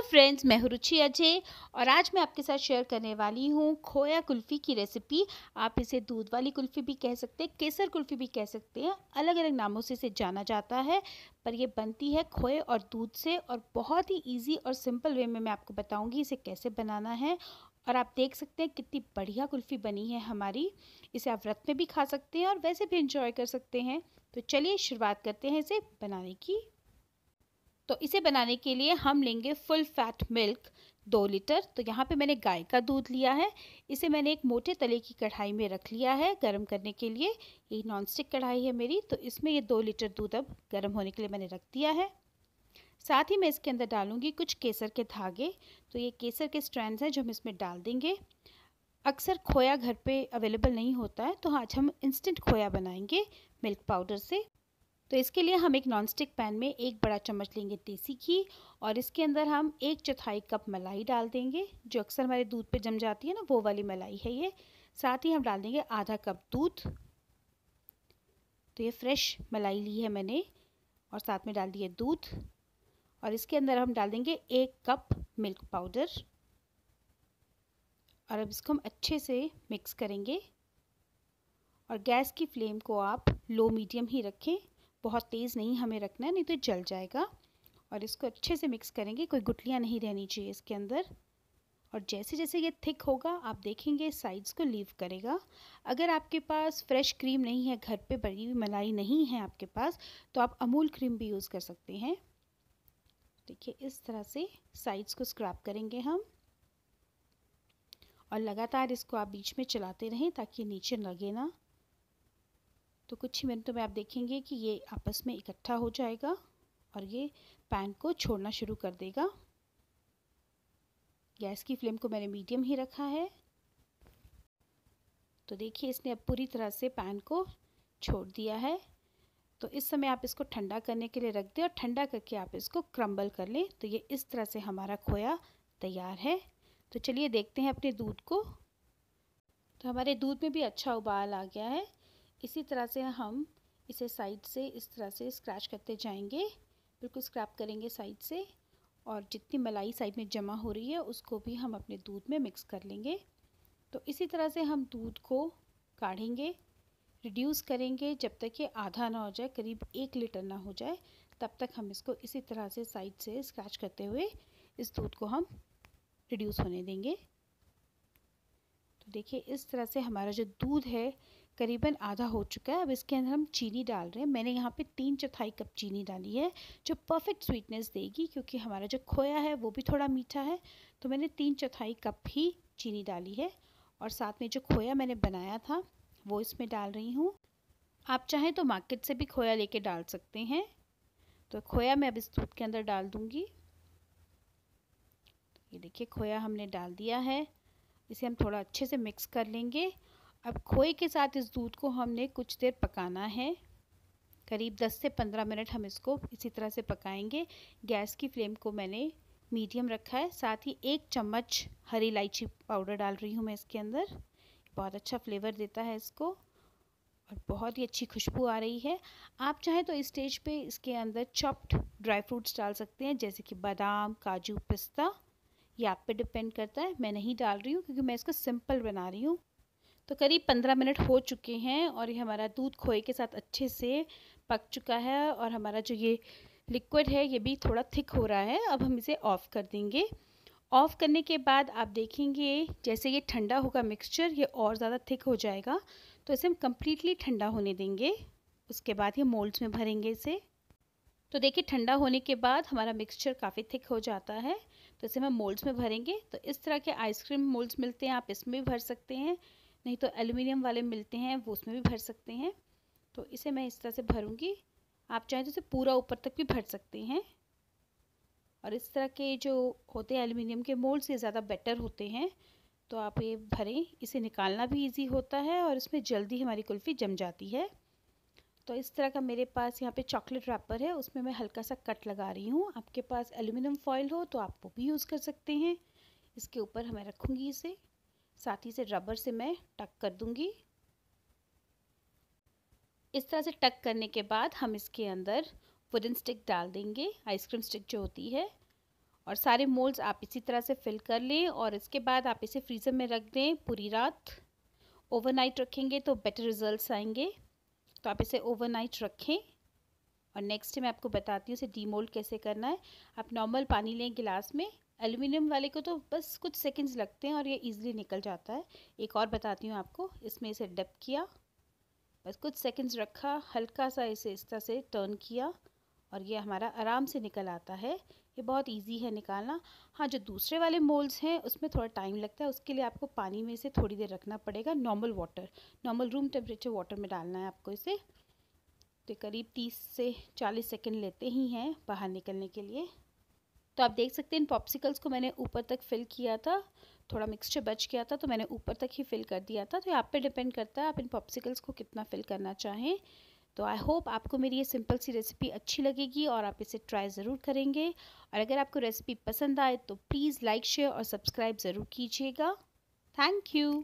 hello friends मैं रुचि अजय और आज मैं आपके साथ शेयर करने वाली हूँ खोया कुल्फ़ी की रेसिपी आप इसे दूध वाली कुल्फ़ी भी कह सकते हैं केसर कुल्फ़ी भी कह सकते हैं अलग अलग नामों से इसे जाना जाता है पर यह बनती है खोए और दूध से और बहुत ही इजी और सिंपल वे में मैं आपको बताऊँगी इसे कैसे बनाना है और आप देख सकते हैं कितनी बढ़िया कुल्फ़ी बनी है हमारी इसे आप व्रत में भी खा सकते हैं और वैसे भी इंजॉय कर सकते हैं तो चलिए शुरुआत करते हैं इसे बनाने की तो इसे बनाने के लिए हम लेंगे फुल फैट मिल्क दो लीटर तो यहाँ पे मैंने गाय का दूध लिया है इसे मैंने एक मोटे तले की कढ़ाई में रख लिया है गर्म करने के लिए ये नॉन स्टिक कढ़ाई है मेरी तो इसमें ये दो लीटर दूध अब गर्म होने के लिए मैंने रख दिया है साथ ही मैं इसके अंदर डालूंगी कुछ केसर के धागे तो ये केसर के स्ट्रैंड हैं जो हम इसमें डाल देंगे अक्सर खोया घर पे अवेलेबल नहीं होता है तो आज हाँ, अच्छा, हम इंस्टेंट खोया बनाएंगे मिल्क पाउडर से तो इसके लिए हम एक नॉनस्टिक पैन में एक बड़ा चम्मच लेंगे देसी घी और इसके अंदर हम एक चौथाई कप मलाई डाल देंगे जो अक्सर हमारे दूध पे जम जाती है ना वो वाली मलाई है ये साथ ही हम डाल देंगे आधा कप दूध तो ये फ्रेश मलाई ली है मैंने और साथ में डाल दिए दूध और इसके अंदर हम डाल देंगे एक कप मिल्क पाउडर और अब इसको हम अच्छे से मिक्स करेंगे और गैस की फ्लेम को आप लो मीडियम ही रखें बहुत तेज़ नहीं हमें रखना है नहीं तो जल जाएगा और इसको अच्छे से मिक्स करेंगे कोई गुटलियाँ नहीं रहनी चाहिए इसके अंदर और जैसे जैसे ये थिक होगा आप देखेंगे साइड्स को लीव करेगा अगर आपके पास फ्रेश क्रीम नहीं है घर पे बनी हुई मलाई नहीं है आपके पास तो आप अमूल क्रीम भी यूज़ कर सकते हैं देखिए इस तरह से साइड्स को स्क्रैप करेंगे हम और लगातार इसको आप बीच में चलाते रहें ताकि नीचे लगे ना तो कुछ ही मिनटों तो में आप देखेंगे कि ये आपस में इकट्ठा हो जाएगा और ये पैन को छोड़ना शुरू कर देगा गैस की फ्लेम को मैंने मीडियम ही रखा है तो देखिए इसने अब पूरी तरह से पैन को छोड़ दिया है तो इस समय आप इसको ठंडा करने के लिए रख दें और ठंडा करके आप इसको क्रम्बल कर लें तो ये इस तरह से हमारा खोया तैयार है तो चलिए देखते हैं अपने दूध को तो हमारे दूध में भी अच्छा उबाल आ गया है इसी तरह से हम इसे साइड से इस तरह से स्क्रैच करते जाएंगे बिल्कुल स्क्रैप करेंगे साइड से और जितनी मलाई साइड में जमा हो रही है उसको भी हम अपने दूध में मिक्स कर लेंगे तो इसी तरह से हम दूध को काढ़ेंगे रिड्यूस करेंगे जब तक ये आधा ना हो जाए करीब एक लीटर ना हो जाए तब तक हम इसको इसी तरह से साइड से स्क्रैच करते हुए इस दूध को हम रिड्यूस होने देंगे तो देखिए इस तरह से हमारा जो दूध है करीबन आधा हो चुका है अब इसके अंदर हम चीनी डाल रहे हैं मैंने यहाँ पे तीन चौथाई कप चीनी डाली है जो परफेक्ट स्वीटनेस देगी क्योंकि हमारा जो खोया है वो भी थोड़ा मीठा है तो मैंने तीन चौथाई कप ही चीनी डाली है और साथ में जो खोया मैंने बनाया था वो इसमें डाल रही हूँ आप चाहें तो मार्केट से भी खोया लेके डाल सकते हैं तो खोया मैं अब इस दूध के अंदर डाल दूँगी ये देखिए खोया हमने डाल दिया है इसे हम थोड़ा अच्छे से मिक्स कर लेंगे अब खोए के साथ इस दूध को हमने कुछ देर पकाना है करीब 10 से 15 मिनट हम इसको इसी तरह से पकाएंगे गैस की फ्लेम को मैंने मीडियम रखा है साथ ही एक चम्मच हरी इलायची पाउडर डाल रही हूँ मैं इसके अंदर बहुत अच्छा फ्लेवर देता है इसको और बहुत ही अच्छी खुशबू आ रही है आप चाहें तो इस स्टेज पे इसके अंदर चॉप्ड ड्राई फ्रूट्स डाल सकते हैं जैसे कि बादाम काजू पिस्ता ये आप पर डिपेंड करता है मैं नहीं डाल रही हूँ क्योंकि मैं इसको सिंपल बना रही हूँ तो करीब पंद्रह मिनट हो चुके हैं और ये हमारा दूध खोए के साथ अच्छे से पक चुका है और हमारा जो ये लिक्विड है ये भी थोड़ा थिक हो रहा है अब हम इसे ऑफ़ कर देंगे ऑफ़ करने के बाद आप देखेंगे जैसे ये ठंडा होगा मिक्सचर ये और ज़्यादा थिक हो जाएगा तो इसे हम कम्प्लीटली ठंडा होने देंगे उसके बाद ये मोल्ड्स में भरेंगे इसे तो देखिए ठंडा होने के बाद हमारा मिक्सचर काफ़ी थिक हो जाता है तो इसे हम मोल्ड्स में भरेंगे तो इस तरह के आइसक्रीम मोल्ड्स मिलते हैं आप इसमें भी भर सकते हैं नहीं तो एल्युमिनियम वाले मिलते हैं वो उसमें भी भर सकते हैं तो इसे मैं इस तरह से भरूँगी आप चाहें तो इसे पूरा ऊपर तक भी भर सकते हैं और इस तरह के जो होते हैं एल्युमिनियम के मोल्ड से ज़्यादा बेटर होते हैं तो आप ये भरें इसे निकालना भी ईजी होता है और इसमें जल्दी हमारी कुल्फ़ी जम जाती है तो इस तरह का मेरे पास यहाँ पे चॉकलेट रैपर है उसमें मैं हल्का सा कट लगा रही हूँ आपके पास एल्युमिनियम फॉयल हो तो आप वो भी यूज़ कर सकते हैं इसके ऊपर हमें रखूँगी इसे साथ ही से रबर से मैं टक कर दूंगी इस तरह से टक करने के बाद हम इसके अंदर वुडन स्टिक डाल देंगे आइसक्रीम स्टिक जो होती है और सारे मोल्ड्स आप इसी तरह से फिल कर लें और इसके बाद आप इसे फ्रीज़र में रख दें पूरी रात ओवरनाइट रखेंगे तो बेटर रिजल्ट्स आएंगे तो आप इसे ओवरनाइट रखें और नेक्स्ट मैं आपको बताती हूँ इसे डीमोल्ड कैसे करना है आप नॉर्मल पानी लें गिलास में एल्युमिनियम वाले को तो बस कुछ सेकंड्स लगते हैं और ये इजीली निकल जाता है एक और बताती हूँ आपको इसमें इसे डप किया बस कुछ सेकंड्स रखा हल्का सा इसे इस तरह से टर्न किया और ये हमारा आराम से निकल आता है ये बहुत इजी है निकालना हाँ जो दूसरे वाले मोल्ड्स हैं उसमें थोड़ा टाइम लगता है उसके लिए आपको पानी में इसे थोड़ी देर रखना पड़ेगा normal water normal room temperature water में डालना है आपको इसे तो करीब तीस से चालीस सेकेंड लेते ही हैं बाहर निकलने के लिए तो आप देख सकते हैं इन पॉप्सिकल्स को मैंने ऊपर तक फिल किया था थोड़ा मिक्सचर बच गया था तो मैंने ऊपर तक ही फिल कर दिया था तो आप पे डिपेंड करता है आप इन पॉप्सिकल्स को कितना फिल करना चाहें तो आई होप आपको मेरी ये सिंपल सी रेसिपी अच्छी लगेगी और आप इसे ट्राई ज़रूर करेंगे और अगर आपको रेसिपी पसंद आए तो प्लीज़ लाइक शेयर और सब्सक्राइब ज़रूर कीजिएगा थैंक यू